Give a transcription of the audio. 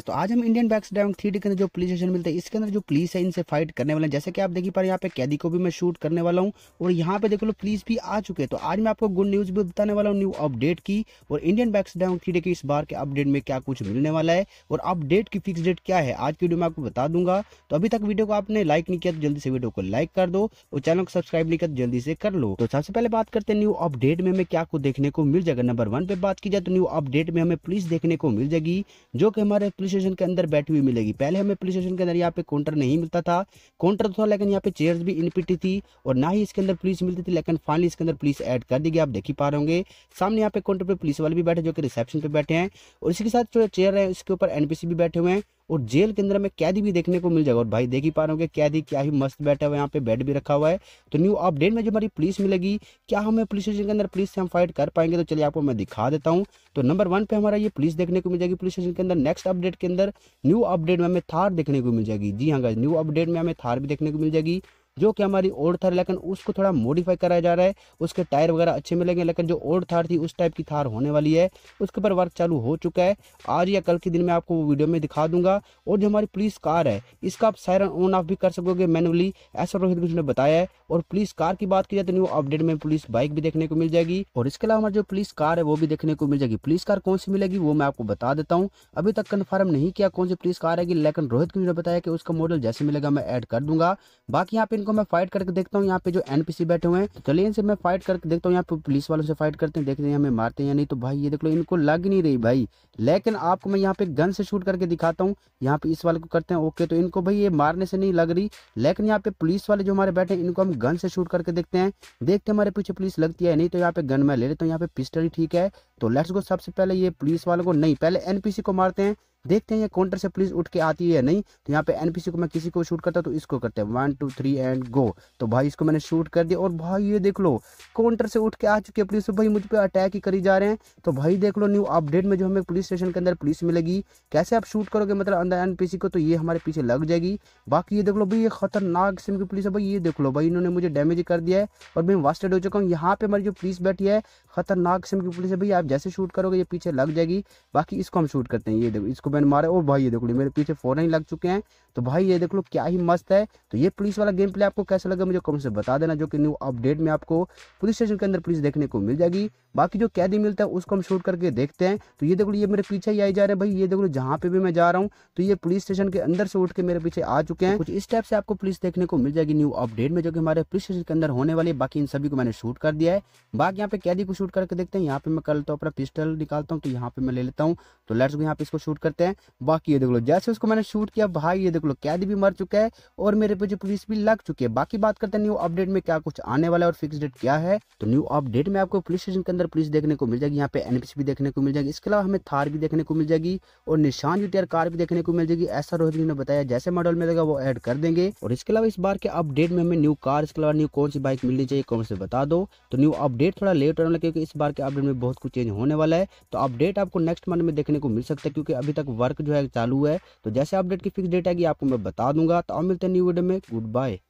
तो आज हम इंडियन बैक्स डायंग थ्री के अंदर जो पुलिस स्टेशन मिलते हैं इसके अंदर जो पुलिस है इनसे फाइट करने वाले हैं जैसे कि आप देखिए पर यहाँ पे कैदी को भी मैं शूट करने वाला हूँ और यहाँ पे देख लो पुलिस भी आ चुके हैं तो आज मैं आपको गुड न्यूज़ भी बताने वाला हूँ न्यू अपडेट की और इंडियन बैक्स डायंग थ्री के इस बार के अपडेट में क्या कुछ मिलने वाला है और अपडेट की फिक्स डेट क्या है आज की वीडियो में आपको बता दूंगा तो अभी तक वीडियो को आपने लाइक नहीं किया तो जल्दी से वीडियो को लाइक कर दो और चैनल को सब्सक्राइब नहीं किया तो जल्दी से कर लो तो सबसे पहले बात करते हैं न्यू अपडेट में हमें क्या कुछ देखने को मिल जाएगा नंबर वन पे बात की जाए तो न्यू अपडेट में हमें पुलिस देखने को मिल जाएगी जो कि हमारे पुलिस स्टेशन के अंदर बैठी हुई मिलेगी पहले हमें पुलिस स्टेशन के अंदर यहाँ पे काउंटर नहीं मिलता था काउंटर तो था लेकिन यहाँ पे चेयर्स भी इनपिटी थी और ना ही इसके अंदर पुलिस मिलती थी लेकिन फाइनली इसके अंदर पुलिस ऐड कर दी गई आप देख ही पा रहे होंगे सामने यहाँ पे काउंटर पर पुलिस वाले भी बैठे जो कि रिसेप्शन पे बैठे हैं और इसके साथ जो चेयर है इसके ऊपर एनपीसी भी बैठे हुए हैं और जेल के अंदर हमें कैदी भी देखने को मिल जाएगा और भाई देख ही पा रहे होंगे कैदी क्या ही मस्त बैठा हुआ है यहाँ पे बेड भी रखा हुआ है तो न्यू अपडेट में जो हमारी पुलिस मिलेगी क्या हमें पुलिस स्टेशन के अंदर पुलिस से हम फाइट कर पाएंगे तो चलिए आपको मैं दिखा देता हूँ तो नंबर वन पे हमारा ये पुलिस देखने को मिल जाएगी पुलिस स्टेशन के अंदर नेक्स्ट अपडेट के अंदर न्यू अपडेट में हमें थार देखने को मिल जाएगी जी हाँ न्यू अपडेट में हमें थार भी देखने को मिल जाएगी जो कि हमारी ओल्ड थार लेकिन उसको थोड़ा मॉडिफाई कराया जा रहा है उसके टायर वगैरह अच्छे मिलेंगे लेकिन जो ओल्ड थार थी उस टाइप की थार होने वाली है उसके ऊपर वर्क चालू हो चुका है आज या कल के दिन में आपको वो वीडियो में दिखा दूंगा और जो हमारी पुलिस कार है इसका आप सायरन ऑन ऑफ भी कर सकोगे मैनुअली ऐसा रोहित कुछ ने बताया है और पुलिस कार की बात की जाए तो न्यू अपडेट में पुलिस बाइक भी देखने को मिल जाएगी और इसके अलावा हमारी जो पुलिस कार है वो भी देखने को मिल जाएगी पुलिस कार कौन सी मिलेगी वो मैं आपको बता देता हूँ अभी तक कन्फर्म नहीं किया कौन सी पुलिस कार आएगी लेकिन रोहित कुछ ने बताया कि उसका मॉडल जैसे मिलेगा मैं ऐड कर दूंगा बाकी यहाँ पे इनको मैं फाइट करके देखता हूँ यहाँ पे जो एन बैठे हुए हैं तो चलिए इनसे मैं फाइट करके देखता हूँ यहाँ पे पुलिस वालों से फाइट करते हैं देखते हैं हमें मारते हैं या नहीं तो भाई ये देख लो इनको लग नहीं रही भाई लेकिन आपको मैं यहाँ पे गन से शूट करके दिखाता हूँ यहाँ पे इस वाले को करते हैं ओके तो इनको भाई ये मारने से नहीं लग रही लेकिन यहाँ पे पुलिस वाले जो हमारे बैठे हैं इनको हम गन से शूट करके देखते हैं देखते हमारे पीछे पुलिस लगती है नहीं तो यहाँ पे गन में ले लेता हूँ यहाँ पे पिस्टल ही ठीक है तो लेट्स गो सबसे पहले ये पुलिस वालों को नहीं पहले एनपीसी को मारते हैं देखते हैं ये काउंटर से पुलिस उठ के आती है नहीं तो यहाँ पे एनपीसी को मैं किसी को शूट करता तो इसको करते हैं one two three and go तो भाई इसको मैंने शूट कर दिया और भाई ये देख लो काउंटर से उठ के आ चुके पुलिस भाई मुझ पर अटैक ही करी जा रहे हैं तो भाई देख लो न्यू अपडेट में जो हमें पुलिस स्टेशन के अंदर पुलिस मिलेगी कैसे आप शूट करोगे मतलब अंदर एन को तो ये हमारे पीछे लग जाएगी बाकी ये देख लो भाई ये खतरनाक सिम की पुलिस है भाई ये देख लो भाई इन्होंने मुझे डैमेज कर दिया है और मैं वास्टेड हो चुका हूँ यहाँ पे हमारी जो पुलिस बैठी है खतरनाक सिम की पुलिस है भाई आप जैसे शूट करोगे ये पीछे लग जाएगी बाकी इसको हम शूट करते हैं ये देखो इसको बैन मारे और भाई ये देख लो मेरे पीछे फोन ही लग चुके हैं तो भाई ये देख लो क्या ही मस्त है तो ये पुलिस वाला गेम प्ले आपको कैसा लगा मुझे कमेंट से बता देना जो कि न्यू अपडेट में आपको पुलिस स्टेशन के अंदर पुलिस देखने को मिल जाएगी बाकी जो कैदी मिलता है उसको हम शूट करके देखते हैं तो ये देख लो ये मेरे पीछे ही आई जा रहे हैं भाई ये देख लो जहाँ पे भी मैं जा रहा हूँ तो ये पुलिस स्टेशन के अंदर से उठ के मेरे पीछे आ चुके हैं कुछ इस टाइप से आपको पुलिस देखने को मिल जाएगी न्यू अपडेट में जो कि हमारे पुलिस स्टेशन के अंदर होने वाले बाकी इन सभी को मैंने शूट कर दिया है बाकी यहाँ पे कैदी को शूट करके देखते हैं यहाँ पे मैं कर लेता तो हूँ अपना पिस्टल निकालता हूँ तो यहाँ पे मैं ले लेता हूँ तो लेट्स यहाँ पे इसको शूट करते हैं हैं बाकी ये देख लो जैसे उसको मैंने शूट किया भाई ये देख लो कैद भी मर चुका है और मेरे पे जो पुलिस भी लग चुकी है बाकी बात करते हैं न्यू अपडेट में क्या कुछ आने वाला है और फिक्स डेट क्या है तो न्यू अपडेट में आपको पुलिस स्टेशन के अंदर पुलिस देखने को मिल जाएगी यहाँ पे एनपीसी भी देखने को मिल जाएगी इसके अलावा हमें थार भी देखने को मिल जाएगी और निशान यूटीआर कार भी देखने को मिल जाएगी ऐसा रोहित ने बताया जैसे मॉडल मिलेगा वो एड कर देंगे और इसके अलावा इस बार के अपडेट में हमें न्यू कार इसके अलावा न्यू कौन सी बाइक मिलनी चाहिए कौन से बता दो तो न्यू अपडेट थोड़ा लेट होने लगे क्योंकि इस बार के अपडेट में बहुत कुछ चेंज होने वाला है तो अपडेट आपको नेक्स्ट मंथ में देखने को मिल सकता है क्योंकि अभी तक वर्क जो है चालू है तो जैसे अपडेट की फिक्स डेट आएगी आपको मैं बता दूंगा तो अब मिलते हैं न्यू वीडियो में गुड बाय